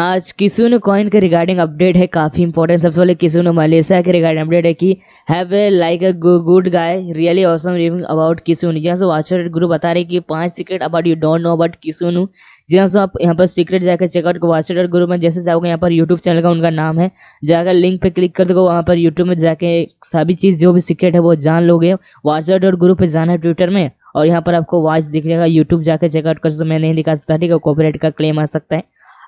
आज ने कॉइन के रिगार्डिंग अपडेट है काफ़ी इंपॉर्टेंट सबसे पहले ने मलेशिया के रिगार्डिंग अपडेट है कि have a like a good guy really awesome raving about किसुन जहाँ से वाचर गुरु बता रहे कि पांच secret about you don't know about new जहाँ से आप यहाँ पर सीक्रेट जाकर चेकआउट को वाचर गुरु में जैसे जाओगे यहाँ पर यूट्यूब चैनल का उनका नाम है जाकर लिंक पे क्लिक कर दोगे वहाँ पर यूट्यूब में जाके सभी चीज़ जो भी सीक्रेट है वो जान लोगे वाचर डॉट गुरु पर जाना है ट्विटर में और यहाँ पर आपको वॉच दिख जाएगा यूट्यूब जाकर चेकआउट कर सकते मैं नहीं दिखा सकता ठीक है कॉपरेट का क्लेम आ सकता है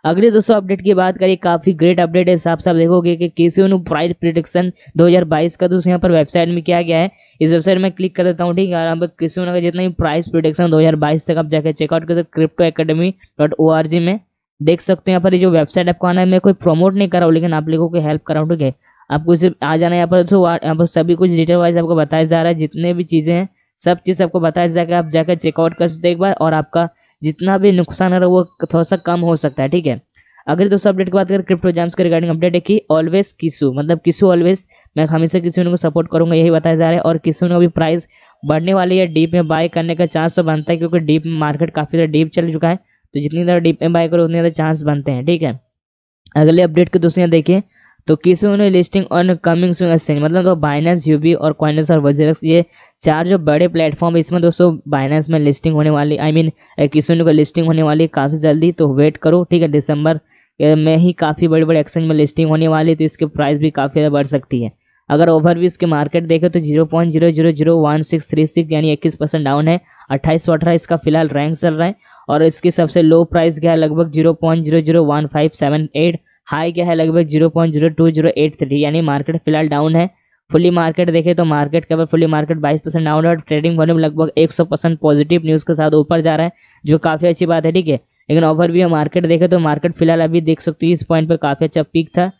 अगले दोस्तों अपडेट की बात करें काफी ग्रेट अपडेट है साफ साफ देखोगे कि सी प्राइस प्रिडिक्शन 2022 का दोस्तों यहाँ पर वेबसाइट में किया गया है इस वेबसाइट में क्लिक कर देता हूँ ठीक है पर यहाँ पर का जितना भी प्राइस प्रिडिक्शन 2022 तक आप जाकर चेकआउट कर सकते crypto academy dot O R G में देख सकते हो यहाँ पर जो वेबसाइट आपको आना है मैं कोई प्रमोट नहीं कर रहा हूँ लेकिन आप लोगों को हेल्प कर रहा हूँ ठीक है आपको सिर्फ आ जाना यहाँ पर दोस्तों यहाँ पर सभी कुछ डिटेल वाइज आपको बताया जा रहा है जितने भी चीज़ें हैं सब चीज़ आपको बताया जाकर आप जाकर चेकआउट कर सकते एक बार और आपका जितना भी नुकसान है वो थोड़ा सा कम हो सकता है ठीक है अगर दोस्तों अपडेट की बात करें क्रिप्टो जैम्स के रिगार्डिंग अपडेट है कि ऑलवेज किसू मतलब किसू ऑलवेज मैं हमेशा किसी को सपोर्ट करूंगा यही बताया जा रहा है और किसी ने अभी प्राइस बढ़ने वाली है डीप में बाय करने का चांस तो बनता है क्योंकि डीप में मार्केट काफ़ी ज़्यादा डीप चल चुका है तो जितनी ज़्यादा डीप में बाय करो उतने ज़्यादा चांस बनते हैं ठीक है अगले अपडेट के दोस्तों यहाँ देखिए तो किसी ने लिस्टिंग और कमिंग सुन एक्सचेंज मतलब तो बाइनेंस बी और क्वाइनेंस और वजेरक्स ये चार जो बड़े प्लेटफॉर्म इसमें दोस्तों बाइनेंस में लिस्टिंग होने वाली आई मीन किसी उन्हें को लिस्टिंग होने वाली काफ़ी जल्दी तो वेट करो ठीक है दिसंबर में ही काफ़ी बड़े बड़े एक्सचेंज में लिस्टिंग होने वाली तो इसकी प्राइस भी काफ़ी बढ़ सकती है अगर ओवर भी इसके मार्केट देखें तो zero point zero zero zero one six three six यानी इक्कीस परसेंट डाउन है अट्ठाईस सौ अठारह इसका फिलहाल रैंक चल रहा है और इसकी सबसे लो प्राइस गया लगभग zero point zero zero one five seven eight high क्या है लगभग zero point zero two zero eight three यानी मार्केट फिलहाल डाउन है फुली मार्केट देखें तो market cover fully market 22 percent down है और ट्रेडिंग वॉल्यूम लगभग 100 परसेंट पॉजिटिव न्यूज़ के साथ ऊपर जा रहा है जो काफ़ी अच्छी बात है ठीक है लेकिन ओवर भी मार्केट देखें तो मार्केट फिलहाल अभी देख सकते हो इस पॉइंट पर काफ़ी अच्छा पीक था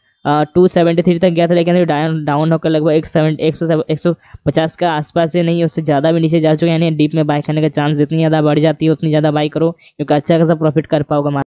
टू सेवेंटी थ्री तक गया था लेकिन डाउन डाउन होकर लगभग एक सेवन एक सौ एक सौ पचास के आसपास से नहीं उससे ज़्यादा भी नीचे जा चुके हैं यानी डीप में बाई करने का चांस जितनी ज़्यादा बढ़ जाती है उतनी ज़्यादा बाई करो क्योंकि अच्छा खासा प्रॉफिट कर पाओगे